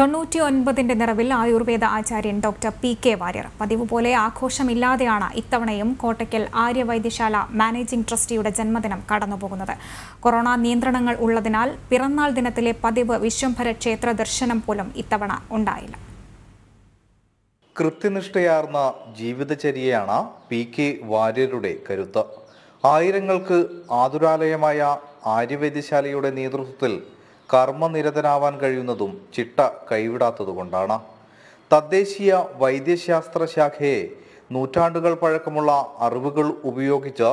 തൊണ്ണൂറ്റി ഒൻപതിന്റെ നിറവിൽ ആയുർവേദ ആചാര്യൻ ഡോക്ടർ പി കെ വാര്യർ പതിവ് പോലെ ആഘോഷമില്ലാതെയാണ് ഇത്തവണയും കോട്ടയ്ക്കൽ ആര്യവൈദ്യശാല മാനേജിംഗ് ട്രസ്റ്റിയുടെ ജന്മദിനം കടന്നുപോകുന്നത് കൊറോണ നിയന്ത്രണങ്ങൾ ഉള്ളതിനാൽ പിറന്നാൾ ദിനത്തിലെ പതിവ് വിശ്വംഭര ക്ഷേത്ര ദർശനം പോലും ഇത്തവണ ഉണ്ടായില്ല കൃത്യനിഷ്ഠയാർന്ന ജീവിതചര്യയാണ് പി കെ വാര്യരുടെ കരുത്ത് ആയിരങ്ങൾക്ക് ആതുരാലയമായ ആര്യവൈദ്യശാലയുടെ നേതൃത്വത്തിൽ കർമ്മനിരതനാവാൻ കഴിയുന്നതും ചിട്ട കൈവിടാത്തതുകൊണ്ടാണ് തദ്ദേശീയ വൈദ്യശാസ്ത്ര ശാഖയെ നൂറ്റാണ്ടുകൾ പഴക്കമുള്ള അറിവുകൾ ഉപയോഗിച്ച്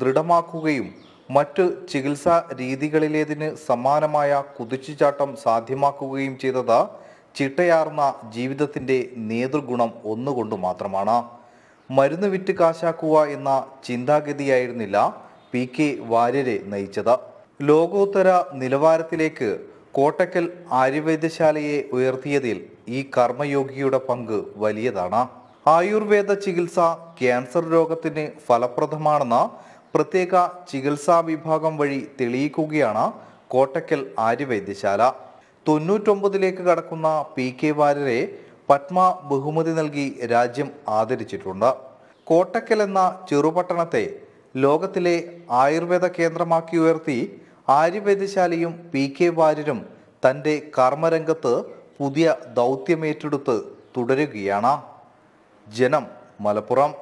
ദൃഢമാക്കുകയും മറ്റ് ചികിത്സാ രീതികളിലേതിന് സമാനമായ കുതിച്ചുചാട്ടം സാധ്യമാക്കുകയും ചെയ്തത് ചിട്ടയാർന്ന ജീവിതത്തിൻ്റെ നേതൃഗുണം ഒന്നുകൊണ്ട് മാത്രമാണ് മരുന്ന് വിറ്റ് കാശാക്കുക എന്ന ചിന്താഗതിയായിരുന്നില്ല പി കെ വാര്യരെ നയിച്ചത് ലോകോത്തര നിലവാരത്തിലേക്ക് കോട്ടക്കൽ ആയുർവേദശാലയെ ഉയർത്തിയതിൽ ഈ കർമ്മയോഗിയുടെ പങ്ക് വലിയതാണ് ആയുർവേദ ചികിത്സ ക്യാൻസർ രോഗത്തിന് ഫലപ്രദമാണെന്ന് പ്രത്യേക ചികിത്സാ വിഭാഗം വഴി തെളിയിക്കുകയാണ് കോട്ടക്കൽ ആര്യവൈദ്യശാല തൊണ്ണൂറ്റൊമ്പതിലേക്ക് കടക്കുന്ന പി കെ വാര്യരെ പത്മ ബഹുമതി നൽകി രാജ്യം ആദരിച്ചിട്ടുണ്ട് കോട്ടക്കൽ എന്ന ചെറുപട്ടണത്തെ ലോകത്തിലെ ആയുർവേദ കേന്ദ്രമാക്കി ഉയർത്തി ആര്യവേദശാലയും പി കെ വാര്യരും തൻ്റെ കർമ്മരംഗത്ത് പുതിയ ദൗത്യമേറ്റെടുത്ത് തുടരുകയാണ് ജനം മലപ്പുറം